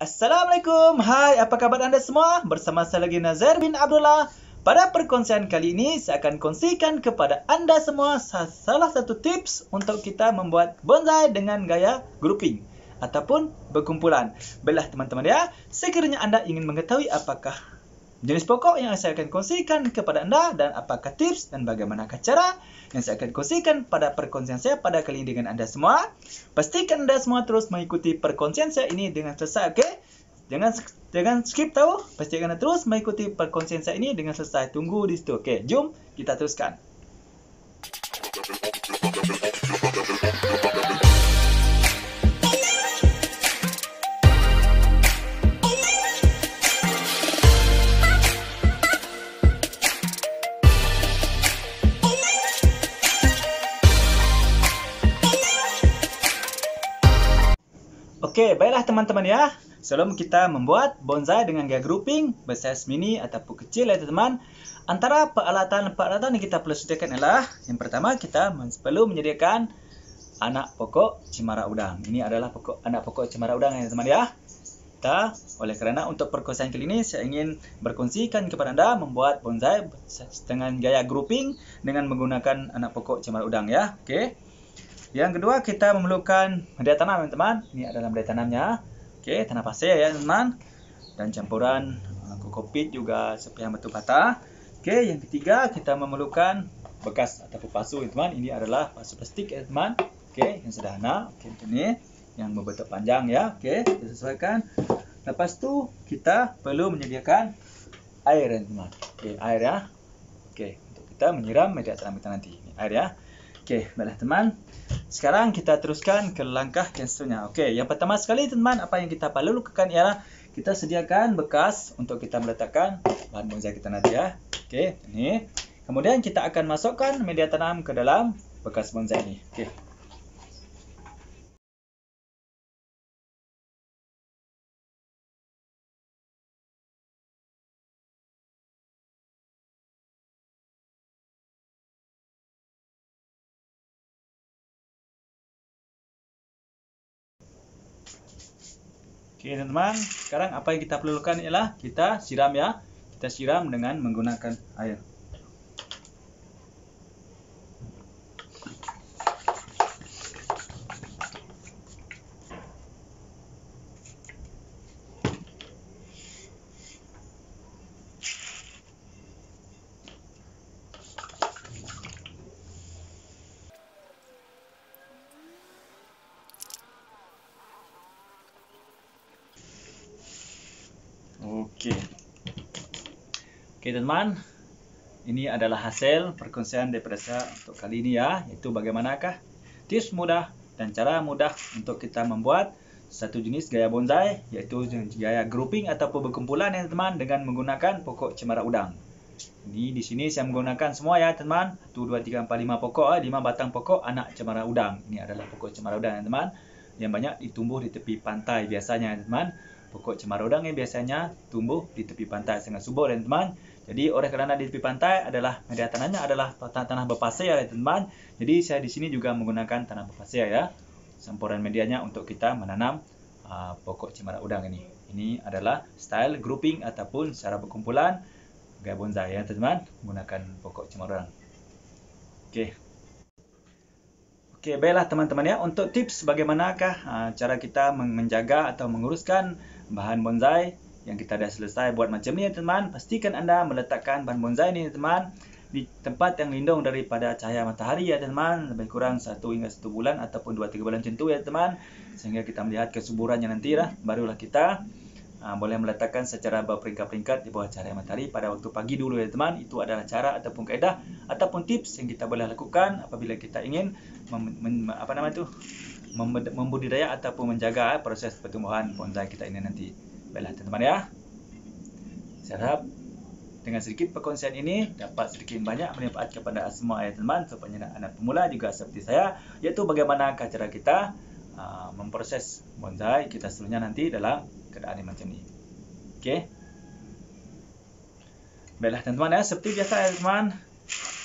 Assalamualaikum. Hai, apa khabar anda semua? Bersama saya lagi Nazar bin Abdullah. Pada perkongsian kali ini, saya akan kongsikan kepada anda semua salah satu tips untuk kita membuat bonsai dengan gaya grouping ataupun berkumpulan. Belah teman-teman ya. Sekiranya anda ingin mengetahui apakah jenis pokok yang saya akan kongsikan kepada anda dan apakah tips dan bagaimana cara yang saya akan kongsikan pada perkongsian saya pada kali ini dengan anda semua. Pastikan anda semua terus mengikuti perkongsian saya ini dengan selesai, okey? Jangan jangan skip tahu, pastikan anda terus mengikuti perkongsian saya ini dengan selesai. Tunggu di situ, okey? Jom kita teruskan. Okey, baiklah teman-teman ya. Sebelum kita membuat bonsai dengan gaya grouping bersaiz mini ataupun kecil ya teman. Antara peralatan-peralatan yang kita perlu sediakan adalah, yang pertama kita perlu menyediakan anak pokok cemara udang. Ini adalah pokok anak pokok cemara udang ya teman ya. Kita oleh kerana untuk perkongsian kali ini saya ingin berkongsikan kepada anda membuat bonsai dengan gaya grouping dengan menggunakan anak pokok cemara udang ya. Okey. Yang kedua kita memerlukan media tanam teman-teman. Ini adalah media tanamnya. Okey, tanah pasir ya teman. Dan campuran kokopit uh, juga sepihan batu bata. Okey, yang ketiga kita memerlukan bekas atau pasu ya teman. Ini adalah pasu plastik ya teman. Okey, yang sederhana. Okey, macam ni. Yang berbentuk panjang ya. Okey, sesuaikan. Lepas tu kita perlu menyediakan air ya teman. Okey, air ya. Okey, untuk kita menyiram media tanam kita nanti. air ya. Okey, baiklah teman. Sekarang kita teruskan ke langkah yang Okey, yang pertama sekali teman, apa yang kita perlu lakukan ialah kita sediakan bekas untuk kita meletakkan bahan bonsai kita nanti ya. Okey, ini. Kemudian kita akan masukkan media tanam ke dalam bekas bonsai ini. Okey. Okay, teman-teman. Sekarang apa yang kita perlukan ialah kita siram ya. Kita siram dengan menggunakan air. Okey. Okey teman-teman. Ini adalah hasil perkongsian daripada saya untuk kali ini ya, Itu bagaimanakah tips mudah dan cara mudah untuk kita membuat satu jenis gaya bonsai iaitu gaya grouping ataupun berkumpulan ya teman dengan menggunakan pokok cemara udang. Ini di sini saya menggunakan semua ya teman, 1 2 3 4 5 pokok ya, eh, 5 batang pokok anak cemara udang. Ini adalah pokok cemara udang ya teman yang banyak ditumbuh di tepi pantai biasanya ya teman pokok cemara udang yang biasanya tumbuh di tepi pantai sangat subur dan ya, teman. Jadi oleh kerana di tepi pantai adalah media tanahnya adalah tanah, -tanah berpasir ya teman. Jadi saya di sini juga menggunakan tanah berpasir ya. Semporan medianya untuk kita menanam uh, pokok cemara udang ini. Ini adalah style grouping ataupun cara berkumpulan gaya bonsai ya teman menggunakan pokok cemara udang. Okey. Okey, baiklah teman-teman ya. Untuk tips bagaimanakah uh, cara kita menjaga atau menguruskan bahan bonsai yang kita dah selesai buat macam ni ya teman pastikan anda meletakkan bahan bonsai ni teman di tempat yang lindung daripada cahaya matahari ya teman lebih kurang 1 hingga 1 bulan ataupun 2 3 bulan tentu ya teman sehingga kita melihat kesuburannya nanti lah barulah kita uh, boleh meletakkan secara berperingkat-peringkat di bawah cahaya matahari pada waktu pagi dulu ya teman itu adalah cara ataupun kaedah ataupun tips yang kita boleh lakukan apabila kita ingin mem- mem- apa nama tu membudidaya ataupun menjaga eh, proses pertumbuhan bonsai kita ini nanti. Baiklah teman-teman ya. Saya harap dengan sedikit perkongsian ini dapat sedikit banyak manfaat kepada semua ayah teman supaya anak-anak pemula juga seperti saya iaitu bagaimana cara kita uh, memproses bonsai kita seterusnya nanti dalam keadaan yang macam ini. Okey. Baiklah teman-teman ya, seperti biasa ayah teman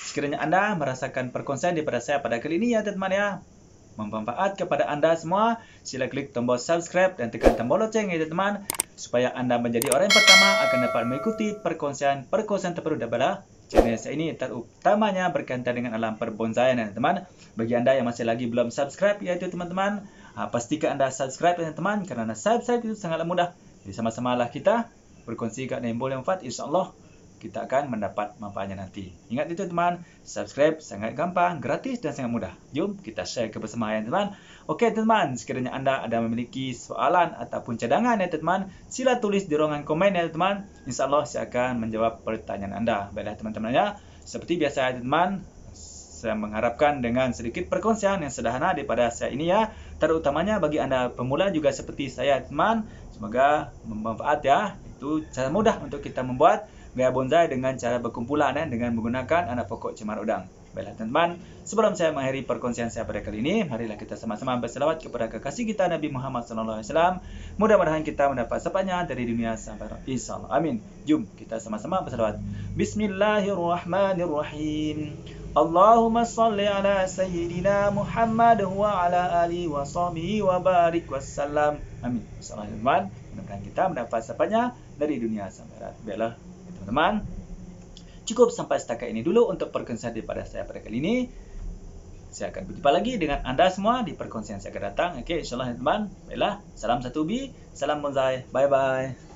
sekiranya anda merasakan perkongsian daripada saya pada kali ini ya teman-teman ya, bermanfaat kepada anda semua. Sila klik tombol subscribe dan tekan tombol lonceng ya teman supaya anda menjadi orang pertama akan dapat mengikuti perkongsian-perkongsian terbaru daripada channel saya ini terutamanya berkaitan dengan alam perbonsaian ya teman. Bagi anda yang masih lagi belum subscribe ya teman-teman, ha, pastikan anda subscribe ya teman kerana subscribe itu sangatlah mudah. Jadi sama sama lah kita berkongsi kat Nembol yang Fat Insyaallah kita akan mendapat manfaatnya nanti. Ingat itu teman, subscribe sangat gampang, gratis dan sangat mudah. Jom kita share kebersamaan ya, teman. Okey teman, sekiranya anda ada memiliki soalan ataupun cadangan ya teman, sila tulis di ruangan komen ya teman. Insyaallah saya akan menjawab pertanyaan anda. Baiklah teman-teman ya. Seperti biasa ya teman, saya mengharapkan dengan sedikit perkongsian yang sederhana daripada saya ini ya, terutamanya bagi anda pemula juga seperti saya teman, semoga bermanfaat ya. Itu cara mudah untuk kita membuat gaya bonsai dengan cara berkumpulan eh, dengan menggunakan anak pokok cemar udang. Baiklah teman-teman, sebelum saya mengakhiri perkongsian saya pada kali ini, marilah kita sama-sama berselawat kepada kekasih kita Nabi Muhammad SAW. Mudah-mudahan kita mendapat sepatnya dari dunia sampai insyaAllah. Amin. Jom kita sama-sama berselawat. Bismillahirrahmanirrahim. Allahumma salli ala sayyidina Muhammad wa ala ali wa sahbihi wa barik wa salam. Amin. Assalamualaikum. Mudah-mudahan kita mendapat sepatnya dari dunia sampai akhirat. Baiklah teman-teman. Cukup sampai setakat ini dulu untuk perkongsian daripada saya pada kali ini. Saya akan berjumpa lagi dengan anda semua di perkongsian saya akan datang. Okey, insyaAllah, teman-teman. Baiklah, salam satu ubi, salam bonsai. Bye-bye.